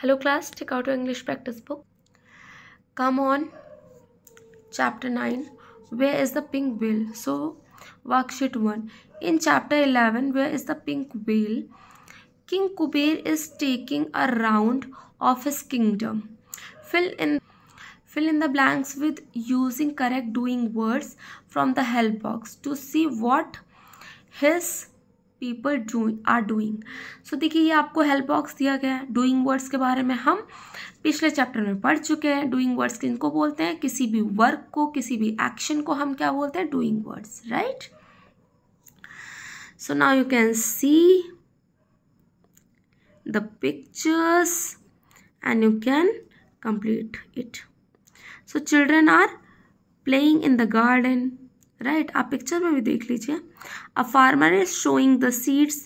Hello class, take out your English practice book. Come on, chapter 9, where is the pink whale? So, worksheet 1. In chapter 11, where is the pink whale? King Kuber is taking a round of his kingdom. Fill in Fill in the blanks with using correct doing words from the help box to see what his people are doing so देखिए ये आपको help box दिया गया है doing words के बारे में हम पिछले चैप्टर में पढ़ चुके हैं डूइंग वर्ड्स किनको बोलते हैं किसी भी वर्क को किसी भी एक्शन को हम क्या बोलते हैं doing words right so now you can see the pictures and you can complete it so children are playing in the garden right आप पिक्चर में भी देख लीजिए a farmer is showing the seeds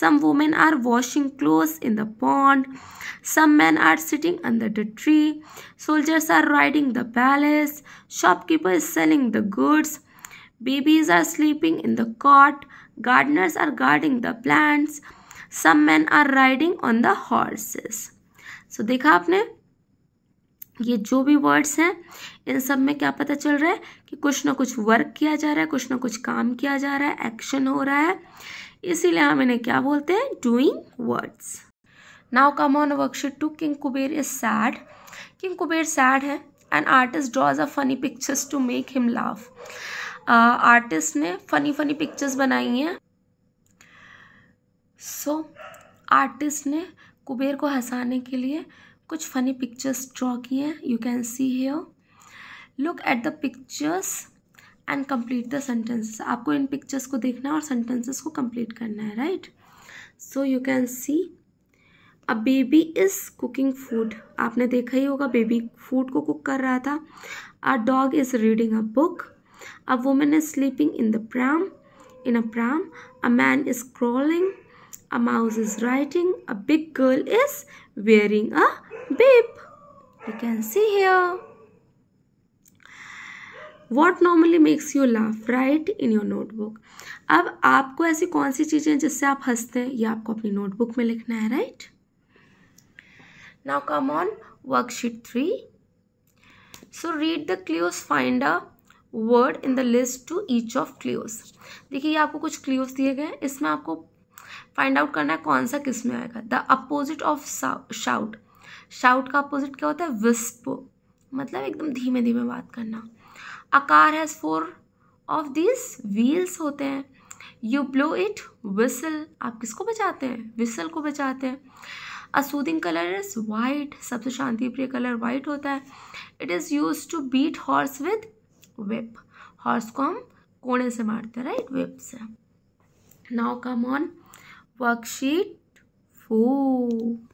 some women are washing cloth in the pond some man are sitting under the tree soldiers are riding the palace shopkeeper is selling the goods babies are sleeping in the cot Gardner's are guarding the plants some man are riding on the horses so देखा आपने ये जो भी words हैं इन सब में क्या पता चल रहा है कि कुछ ना कुछ वर्क किया जा रहा है कुछ ना कुछ काम किया जा रहा है एक्शन हो रहा है इसीलिए हम इन्हें क्या बोलते हैं doing words now come on worksheet two king Kuber is sad king Kuber sad है and artist draws a funny pictures to make him laugh artist ने फनी फनी पिक्चर्स बनाई हैं सो आर्टिस्ट ने कुबेर को हंसाने के लिए कुछ फ़नी पिक्चर्स ड्रॉ किए हैं you can see here look at the pictures and complete the sentences आपको इन पिक्चर्स को देखना है और सेंटेंसेस को कंप्लीट करना है right so you can see a baby is cooking food आपने देखा ही होगा बेबी फूड को कुक कर रहा था a dog is reading a book a women is sleeping in the pram in a pram a man is crawling a mouse is writing a big girl is wearing a bib you can see here what normally makes you laugh right in your notebook अब आपको ऐसी कौन सी चीज़ें जिससे आप हंसते हैं ये आपको अपनी नोटबुक में लिखना है right now come on worksheet three so read the clues find a word in the list to each of clues देखिए ये आपको कुछ क्ल्यूज दिए गए इसमें आपको फाइंड आउट करना है कौन सा किस में आएगा the opposite of shout shout का अपोजिट क्या होता है विस्प मतलब एकदम धीमे धीमे बात करना आकार has four of this wheels होते हैं यू ब्लो इट विसल आप किसको बचाते हैं विसल को बचाते हैं a soothing colour is white सबसे शांति प्रिय कलर वाइट होता है it is use to beat horse with whip horse को हम कोने से मारते हैं राइट विप से now come on worksheet four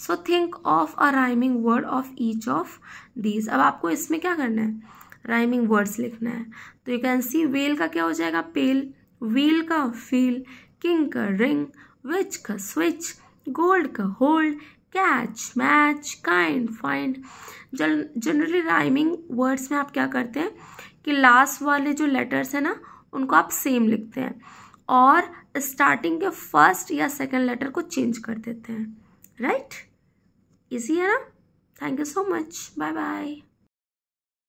so think of a rhyming word of each of these अब आपको इसमें क्या करना है राइमिंग वर्ड्स लिखना है तो यू कैन सी वेल का क्या हो जाएगा पेल व्हील का फील किंग का रिंग विच का स्विच गोल्ड का hold catch match kind find generally rhyming words में आप क्या करते हैं कि लास्ट वाले जो लेटर्स हैं ना उनको आप सेम लिखते हैं और स्टार्टिंग के फर्स्ट या सेकेंड लेटर को चेंज कर देते हैं right easy enough thank you so much bye bye